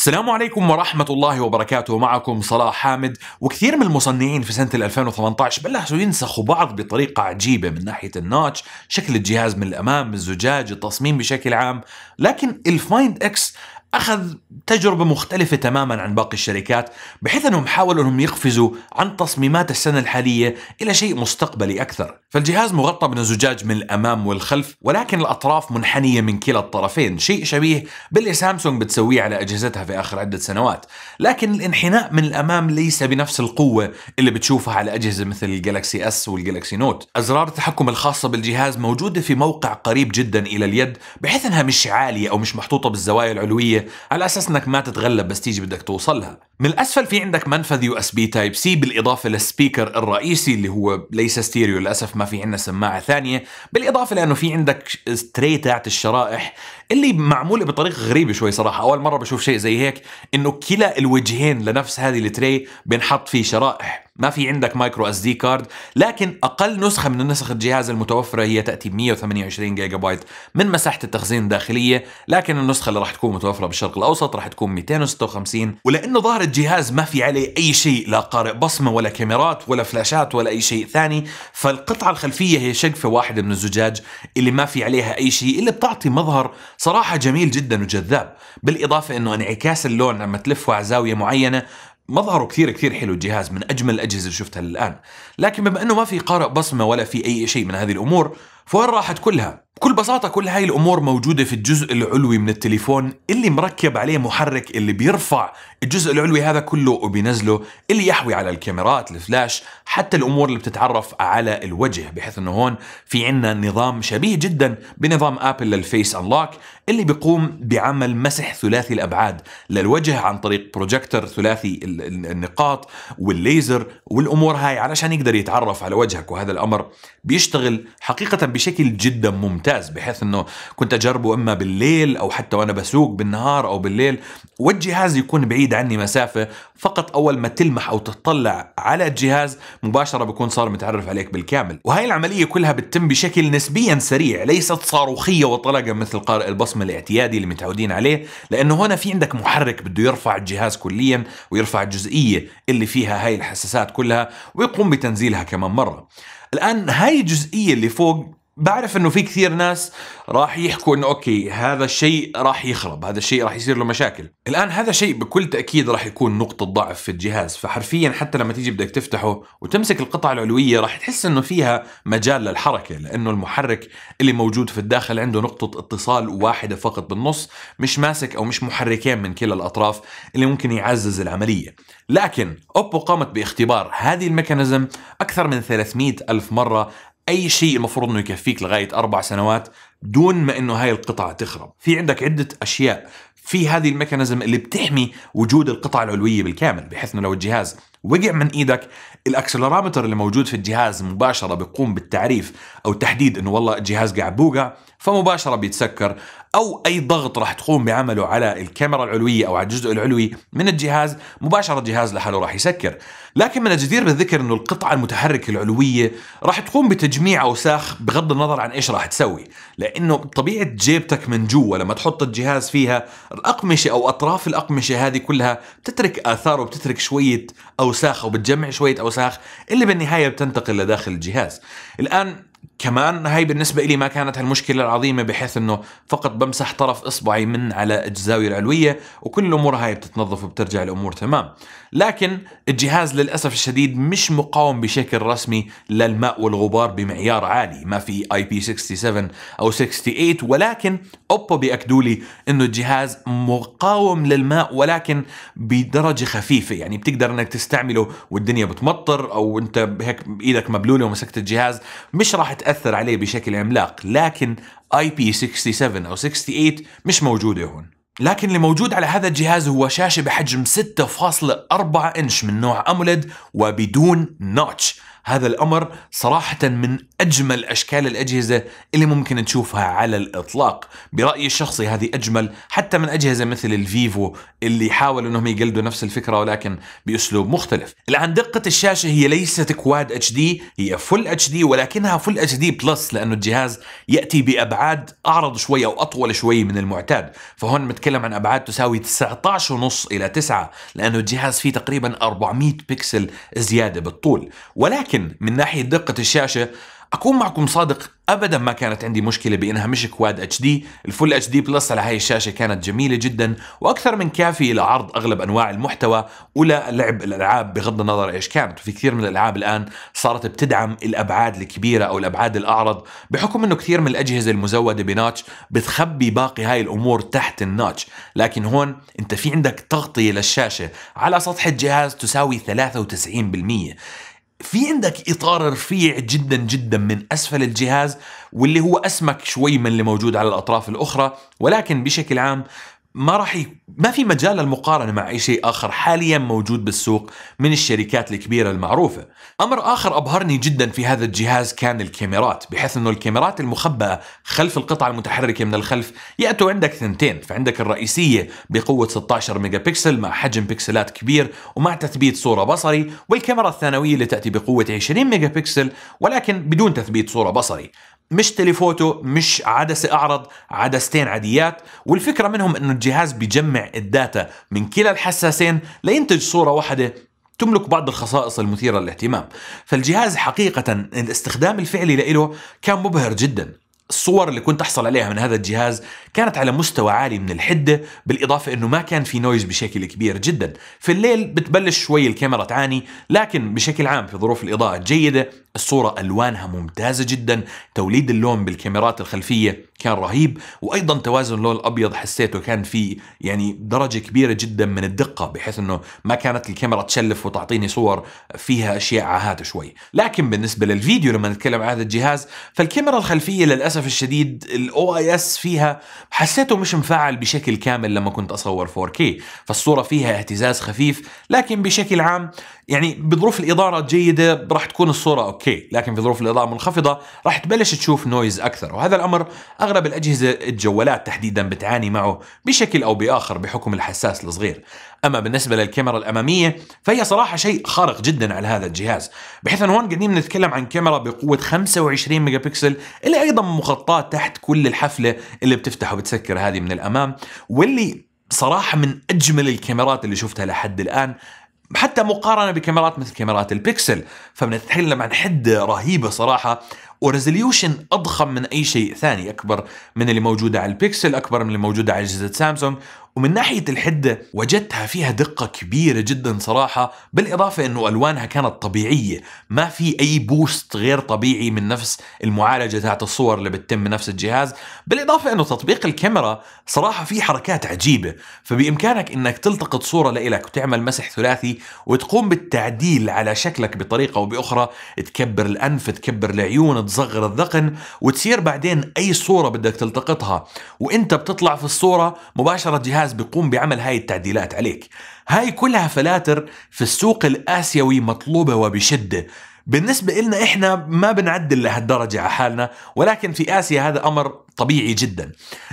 السلام عليكم ورحمة الله وبركاته معكم صلاح حامد وكثير من المصنعين في سنة 2018 بلشوا ينسخوا بعض بطريقة عجيبة من ناحية الناتش شكل الجهاز من الأمام الزجاج التصميم بشكل عام لكن الفايند اكس أخذ تجربة مختلفة تماما عن باقي الشركات بحيث أنهم حاولوا أنهم يقفزوا عن تصميمات السنة الحالية إلى شيء مستقبلي أكثر فالجهاز مغطى من الزجاج من الأمام والخلف ولكن الأطراف منحنية من كلا الطرفين شيء شبيه باللي سامسونج بتسويه على أجهزتها في آخر عدة سنوات لكن الانحناء من الأمام ليس بنفس القوة اللي بتشوفها على أجهزة مثل الجلاكسي اس والجلاكسي نوت أزرار التحكم الخاصة بالجهاز موجودة في موقع قريب جدا إلى اليد بحيث أنها مش عالية أو مش محطوطة بالزوايا العلوية على اساس انك ما تتغلب بس تيجي بدك توصلها من الاسفل في عندك منفذ يو اس بي تايب سي بالاضافه للسبيكر الرئيسي اللي هو ليس ستيريو للاسف ما في عندنا سماعه ثانيه بالاضافه لانه في عندك تري تاعت الشرائح اللي معموله بطريقه غريبه شوي صراحه اول مره بشوف شيء زي هيك انه كلا الوجهين لنفس هذه التري بنحط فيه شرائح ما في عندك مايكرو اس دي كارد لكن اقل نسخه من نسخ الجهاز المتوفره هي تاتي ب 128 جيجا بايت من مساحه التخزين الداخليه لكن النسخه اللي راح تكون متوفره بالشرق الاوسط راح تكون 256 ولانه ظاهر الجهاز ما في عليه اي شيء لا قارئ بصمه ولا كاميرات ولا فلاشات ولا اي شيء ثاني فالقطعه الخلفيه هي شقفه واحده من الزجاج اللي ما في عليها اي شيء اللي بتعطي مظهر صراحه جميل جدا وجذاب بالاضافه انه انعكاس اللون لما تلفه على زاويه معينه مظهره كثير كثير حلو الجهاز من اجمل الاجهزه اللي شفتها الان لكن بما انه ما في قارئ بصمه ولا في اي شيء من هذه الامور فوين راحت كلها؟ بكل بساطة كل هاي الأمور موجودة في الجزء العلوي من التليفون اللي مركب عليه محرك اللي بيرفع الجزء العلوي هذا كله وبينزله اللي يحوي على الكاميرات الفلاش حتى الأمور اللي بتتعرف على الوجه بحيث أنه هون في عنا نظام شبيه جدا بنظام أبل للفيس أنلوك اللي بيقوم بعمل مسح ثلاثي الأبعاد للوجه عن طريق بروجكتر ثلاثي النقاط والليزر والأمور هاي علشان يقدر يتعرف على وجهك وهذا الأمر بيشتغل حقيقة بشكل جدا ممتاز بحيث انه كنت اجربه اما بالليل او حتى وانا بسوق بالنهار او بالليل والجهاز يكون بعيد عني مسافه فقط اول ما تلمح او تطلع على الجهاز مباشره بكون صار متعرف عليك بالكامل وهي العمليه كلها بتتم بشكل نسبيا سريع ليست صاروخيه وطلقه مثل قارئ البصمه الاعتيادي اللي متعودين عليه لانه هنا في عندك محرك بده يرفع الجهاز كليا ويرفع الجزئيه اللي فيها هاي الحساسات كلها ويقوم بتنزيلها كمان مره الان هاي الجزئيه اللي فوق بعرف انه في كثير ناس راح يحكوا انه اوكي هذا الشيء راح يخرب هذا الشيء راح يصير له مشاكل الان هذا الشيء بكل تاكيد راح يكون نقطه ضعف في الجهاز فحرفيا حتى لما تيجي بدك تفتحه وتمسك القطعه العلويه راح تحس انه فيها مجال للحركه لانه المحرك اللي موجود في الداخل عنده نقطه اتصال واحده فقط بالنص مش ماسك او مش محركين من كلا الاطراف اللي ممكن يعزز العمليه لكن اوبو قامت باختبار هذه الميكانيزم اكثر من 300 الف مره اي شيء المفروض انه يكفيك لغايه اربع سنوات دون ما انه هاي القطعه تخرب في عندك عده اشياء في هذه الميكانيزم اللي بتحمي وجود القطعه العلويه بالكامل بحيث انه لو الجهاز وقع من ايدك الاكسلرامتر اللي موجود في الجهاز مباشره بيقوم بالتعريف او تحديد انه والله الجهاز قاعد بوقع فمباشره بيتسكر او اي ضغط راح تقوم بعمله على الكاميرا العلويه او على الجزء العلوي من الجهاز مباشره الجهاز لحاله راح يسكر لكن من الجدير بالذكر انه القطعه المتحركه العلويه راح تقوم بتجميع اوساخ بغض النظر عن ايش راح تسوي لانه طبيعه جيبتك من جوا لما تحط الجهاز فيها الاقمشه او اطراف الاقمشه هذه كلها بتترك اثار وبتترك شويه اوساخ او بتجمع شويه اوساخ اللي بالنهايه بتنتقل لداخل الجهاز الان كمان هاي بالنسبة إلي ما كانت هالمشكلة العظيمة بحيث إنه فقط بمسح طرف إصبعي من على الزاوية العلوية وكل الأمور هاي بتتنظف وبترجع الأمور تمام لكن الجهاز للأسف الشديد مش مقاوم بشكل رسمي للماء والغبار بمعيار عالي ما في IP67 أو 68 ولكن أوبو بيأكدوا لي إنه الجهاز مقاوم للماء ولكن بدرجة خفيفة يعني بتقدر إنك تستعمله والدنيا بتمطر أو أنت هيك إيدك مبلولة ومسكت الجهاز مش راح راح تأثر عليه بشكل عملاق لكن اي بي 67 أو 68 مش موجودة هون لكن اللي موجود على هذا الجهاز هو شاشة بحجم 6.4 إنش من نوع أموليد وبدون نوتش هذا الأمر صراحة من أجمل أشكال الأجهزة اللي ممكن تشوفها على الإطلاق برأيي الشخصي هذه أجمل حتى من أجهزة مثل الفيفو اللي حاولوا أنهم يقلدوا نفس الفكرة ولكن بأسلوب مختلف الآن دقة الشاشة هي ليست كواد اتش دي هي فل اتش دي ولكنها فل اتش دي بلس لأنه الجهاز يأتي بأبعاد أعرض شوي أو أطول شوي من المعتاد فهون متكلم عن أبعاد تساوي 19.5 إلى 9 لأنه الجهاز فيه تقريبا 400 بكسل زيادة بالطول ولكن من ناحية دقة الشاشة اكون معكم صادق ابدا ما كانت عندي مشكله بانها مش كواد اتش دي الفول اتش دي بلس على هاي الشاشه كانت جميله جدا واكثر من كافيه لعرض اغلب انواع المحتوى ولعب الالعاب بغض النظر ايش كانت في كثير من الالعاب الان صارت بتدعم الابعاد الكبيره او الابعاد الاعرض بحكم انه كثير من الاجهزه المزوده بناتش بتخبي باقي هاي الامور تحت الناتش لكن هون انت في عندك تغطيه للشاشه على سطح الجهاز تساوي 93% في عندك اطار رفيع جدا جدا من اسفل الجهاز واللي هو اسمك شوي من اللي موجود على الاطراف الاخرى ولكن بشكل عام ما راح ي... ما في مجال للمقارنه مع اي شيء اخر حاليا موجود بالسوق من الشركات الكبيره المعروفه. امر اخر ابهرني جدا في هذا الجهاز كان الكاميرات، بحيث انه الكاميرات المخبأه خلف القطعه المتحركه من الخلف ياتوا عندك ثنتين، فعندك الرئيسيه بقوه 16 ميجا بكسل مع حجم بكسلات كبير ومع تثبيت صوره بصري، والكاميرا الثانويه اللي تاتي بقوه 20 ميجا بكسل ولكن بدون تثبيت صوره بصري. مش تليفوتو مش عدسة أعرض عدستين عاديات والفكرة منهم أنه الجهاز بيجمع الداتا من كلا الحساسين لينتج صورة واحدة تملك بعض الخصائص المثيرة للاهتمام فالجهاز حقيقة الاستخدام الفعلي له كان مبهر جدا الصور اللي كنت احصل عليها من هذا الجهاز كانت على مستوى عالي من الحده بالاضافه انه ما كان في نويز بشكل كبير جدا في الليل بتبلش شوي الكاميرا تعاني لكن بشكل عام في ظروف الاضاءه الجيده الصورة ألوانها ممتازة جدا توليد اللون بالكاميرات الخلفية كان رهيب وأيضا توازن اللون الأبيض حسيته كان في يعني درجة كبيرة جدا من الدقة بحيث أنه ما كانت الكاميرا تشلف وتعطيني صور فيها أشياء عاهات شوي لكن بالنسبة للفيديو لما نتكلم عن هذا الجهاز فالكاميرا الخلفية للأسف الشديد الـ OIS فيها حسيته مش مفعل بشكل كامل لما كنت أصور 4K فالصورة فيها اهتزاز خفيف لكن بشكل عام يعني بظروف الإضاءة جيدة راح تكون الصورة اوكي لكن في ظروف الاضاءه منخفضه راح تبلش تشوف نويز اكثر وهذا الامر اغلب الاجهزه الجوالات تحديدا بتعاني معه بشكل او باخر بحكم الحساس الصغير اما بالنسبه للكاميرا الاماميه فهي صراحه شيء خارق جدا على هذا الجهاز بحيث ان هون قاعدين بنتكلم عن كاميرا بقوه 25 ميجا بكسل اللي ايضا مغطاه تحت كل الحفله اللي بتفتح وبتسكر هذه من الامام واللي صراحه من اجمل الكاميرات اللي شفتها لحد الان حتى مقارنه بكاميرات مثل كاميرات البيكسل فبنتكلم عن حده رهيبه صراحه وريزوليوشن اضخم من اي شيء ثاني اكبر من اللي موجوده على البيكسل اكبر من اللي موجوده على اجهزه سامسونج ومن ناحيه الحده وجدتها فيها دقه كبيره جدا صراحه بالاضافه انه الوانها كانت طبيعيه ما في اي بوست غير طبيعي من نفس المعالجه تاعت الصور اللي بتتم من نفس الجهاز بالاضافه انه تطبيق الكاميرا صراحه فيه حركات عجيبه فبامكانك انك تلتقط صوره لإلك وتعمل مسح ثلاثي وتقوم بالتعديل على شكلك بطريقه او باخرى تكبر الانف تكبر العيون تصغر الذقن وتصير بعدين اي صوره بدك تلتقطها وانت بتطلع في الصوره مباشره جهاز بيقوم بعمل هاي التعديلات عليك هاي كلها فلاتر في السوق الاسيوي مطلوبه وبشده بالنسبة إلنا إحنا ما بنعدل لهالدرجة على حالنا ولكن في آسيا هذا أمر طبيعي جدا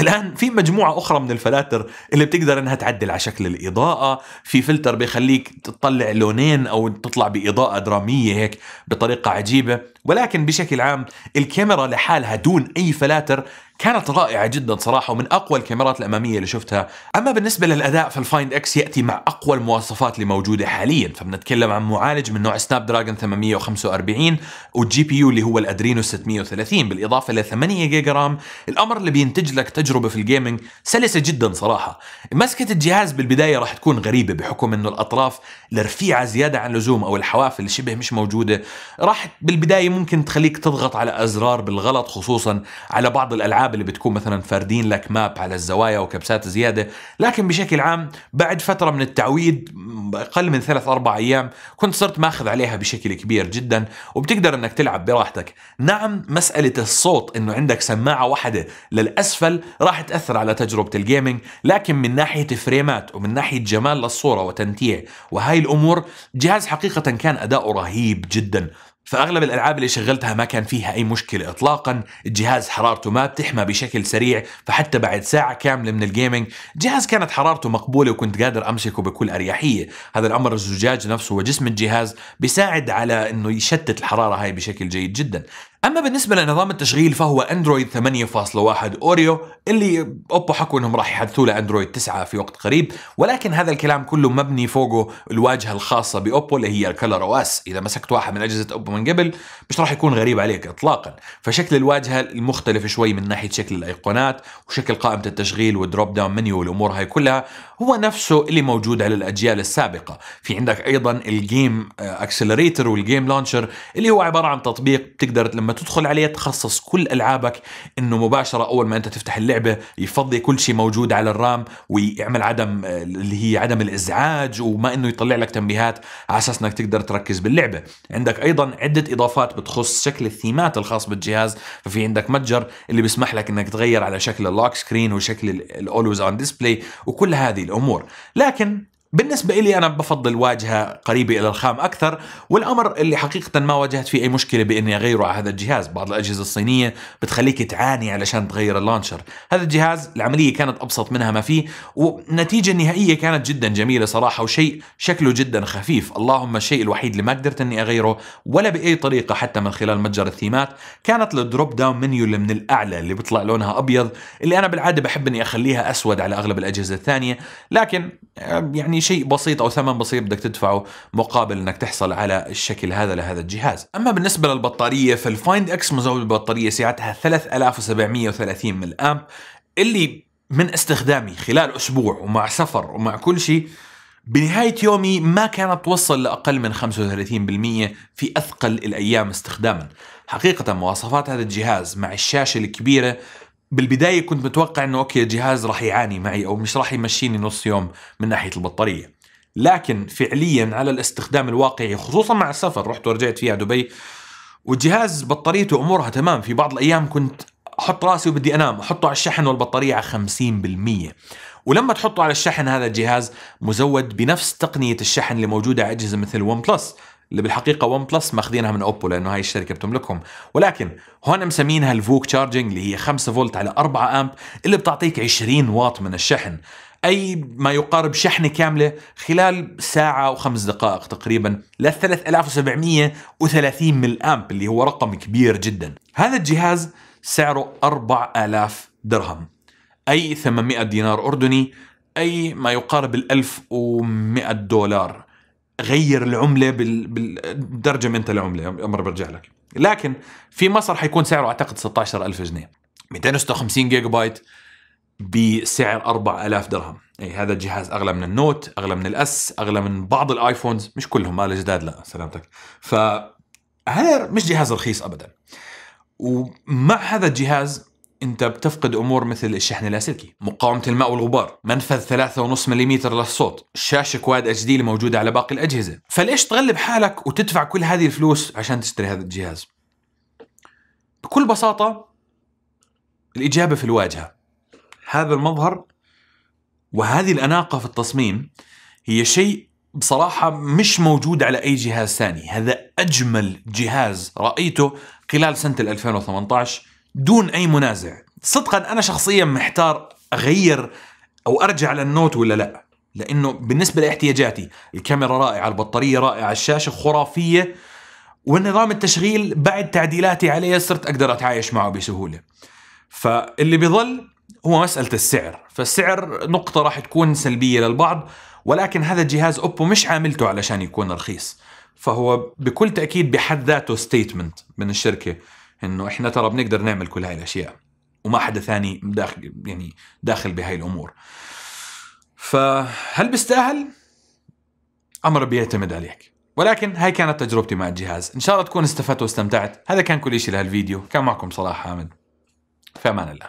الآن في مجموعة أخرى من الفلاتر اللي بتقدر إنها تعدل على شكل الإضاءة في فلتر بيخليك تطلع لونين أو تطلع بإضاءة درامية هيك بطريقة عجيبة ولكن بشكل عام الكاميرا لحالها دون أي فلاتر كانت رائعة جدا صراحة ومن أقوى الكاميرات الأمامية اللي شفتها أما بالنسبة للأداء فالفايند إكس يأتي مع أقوى المواصفات اللي موجودة حاليا فبنتكلم عن معالج من نوع سناب دراجون 845 والجي بي يو اللي هو الأدرينو 630 بالإضافة ل 8 جيجا رام الأمر اللي بينتج لك تجربة في الجيمنج سلسة جدا صراحة مسكة الجهاز بالبداية راح تكون غريبة بحكم أنه الأطراف الرفيعة زيادة عن اللزوم أو الحواف اللي شبه مش موجودة راح بالبداية ممكن تخليك تضغط على أزرار بالغلط خصوصا على بعض الألعاب الماب اللي بتكون مثلا فاردين لك ماب على الزوايا وكبسات زياده لكن بشكل عام بعد فتره من التعويد اقل من ثلاث اربع ايام كنت صرت ماخذ عليها بشكل كبير جدا وبتقدر انك تلعب براحتك نعم مساله الصوت انه عندك سماعه واحده للاسفل راح تاثر على تجربه الجيمنج لكن من ناحيه فريمات ومن ناحيه جمال للصوره وتنتيع وهي الامور جهاز حقيقه كان اداؤه رهيب جدا فأغلب الألعاب اللي شغلتها ما كان فيها أي مشكلة إطلاقا الجهاز حرارته ما بتحمى بشكل سريع فحتى بعد ساعة كاملة من الجيمنج الجهاز كانت حرارته مقبولة وكنت قادر أمسكه بكل أريحية هذا الأمر الزجاج نفسه وجسم الجهاز بيساعد على أنه يشتت الحرارة هاي بشكل جيد جدا اما بالنسبه لنظام التشغيل فهو اندرويد 8.1 اوريو اللي اوبو حكوا انهم راح يحدثوه لاندرويد 9 في وقت قريب ولكن هذا الكلام كله مبني فوقه الواجهه الخاصه باوبو اللي هي الكلر او اس اذا مسكت واحد من اجهزه اوبو من قبل مش راح يكون غريب عليك اطلاقا فشكل الواجهه المختلف شوي من ناحيه شكل الايقونات وشكل قائمه التشغيل والدروب داون منيو والامور هاي كلها هو نفسه اللي موجود على الأجيال السابقة في عندك أيضا الجيم أكسلريتر والجيم لانشر اللي هو عبارة عن تطبيق بتقدر لما تدخل عليه تخصص كل ألعابك أنه مباشرة أول ما أنت تفتح اللعبة يفضي كل شيء موجود على الرام ويعمل عدم آه، اللي هي عدم الإزعاج وما أنه يطلع لك تنبيهات على أساس أنك تقدر تركز باللعبة عندك أيضا عدة إضافات بتخص شكل الثيمات الخاص بالجهاز ففي عندك متجر اللي بيسمح لك أنك تغير على شكل اللوك سكرين وشكل الأولويز أون ديسبلاي وكل هذه الامور لكن بالنسبة إلي أنا بفضل واجهة قريبة إلى الخام أكثر والأمر اللي حقيقة ما واجهت فيه أي مشكلة بإني أغيره على هذا الجهاز بعض الأجهزة الصينية بتخليك تعاني علشان تغير اللانشر هذا الجهاز العملية كانت أبسط منها ما فيه والنتيجة النهائية كانت جدا جميلة صراحة وشيء شكله جدا خفيف اللهم الشيء الوحيد اللي ما قدرت أني أغيره ولا بأي طريقة حتى من خلال متجر الثيمات كانت الدروب داون منيو اللي من الأعلى اللي بيطلع لونها أبيض اللي أنا بالعادة بحب أني أخليها أسود على أغلب الأجهزة الثانية لكن يعني شيء بسيط او ثمن بسيط بدك تدفعه مقابل انك تحصل على الشكل هذا لهذا الجهاز اما بالنسبه للبطاريه فالفايند اكس مزود البطاريه سعتها 3730 ملي امب اللي من استخدامي خلال اسبوع ومع سفر ومع كل شيء بنهاية يومي ما كانت توصل لأقل من 35% في أثقل الأيام استخداما حقيقة مواصفات هذا الجهاز مع الشاشة الكبيرة بالبداية كنت متوقع انه اوكي الجهاز راح يعاني معي او مش راح يمشيني نص يوم من ناحية البطارية لكن فعليا على الاستخدام الواقعي خصوصا مع السفر رحت ورجعت فيها دبي والجهاز بطاريته امورها تمام في بعض الايام كنت احط راسي وبدي انام احطه على الشحن والبطاريه على 50% ولما تحطه على الشحن هذا الجهاز مزود بنفس تقنيه الشحن اللي موجوده على اجهزه مثل ون بلس اللي بالحقيقه ون بلس ماخذينها من اوبو لانه هاي الشركه بتملكهم ولكن هون مسمينها الفوك تشارجنج اللي هي 5 فولت على 4 امب اللي بتعطيك 20 واط من الشحن اي ما يقارب شحنه كامله خلال ساعه وخمس دقائق تقريبا ل 3730 ملي امب اللي هو رقم كبير جدا هذا الجهاز سعره 4000 درهم اي 800 دينار اردني اي ما يقارب ال 1100 دولار غير العمله بالدرجه انت العمله امر برجع لك لكن في مصر حيكون سعره اعتقد 16000 جنيه 256 جيجا بايت بسعر 4000 درهم اي هذا الجهاز اغلى من النوت اغلى من الاس اغلى من بعض الايفونز مش كلهم ما جداد لا سلامتك فهذا مش جهاز رخيص ابدا ومع هذا الجهاز انت بتفقد امور مثل الشحن اللاسلكي، مقاومه الماء والغبار، منفذ 3.5 ملم للصوت، شاشه كواد اتش دي الموجوده على باقي الاجهزه، فليش تغلب حالك وتدفع كل هذه الفلوس عشان تشتري هذا الجهاز؟ بكل بساطه الاجابه في الواجهه. هذا المظهر وهذه الاناقه في التصميم هي شيء بصراحه مش موجود على اي جهاز ثاني، هذا اجمل جهاز رايته خلال سنه 2018 دون اي منازع صدقا انا شخصيا محتار اغير او ارجع للنوت ولا لا لانه بالنسبه لاحتياجاتي الكاميرا رائعه البطاريه رائعه الشاشه خرافيه والنظام التشغيل بعد تعديلاتي عليه صرت اقدر اتعايش معه بسهوله فاللي بيظل هو مساله السعر فالسعر نقطه راح تكون سلبيه للبعض ولكن هذا الجهاز اوبو مش عاملته علشان يكون رخيص فهو بكل تاكيد بحد ذاته ستيتمنت من الشركه انه احنا ترى بنقدر نعمل كل هاي الاشياء وما حدا ثاني داخل يعني داخل بهاي الامور فهل بيستاهل امر بيعتمد عليك ولكن هاي كانت تجربتي مع الجهاز ان شاء الله تكون استفدت واستمتعت هذا كان كل شيء لهالفيديو كان معكم صلاح حامد في امان الله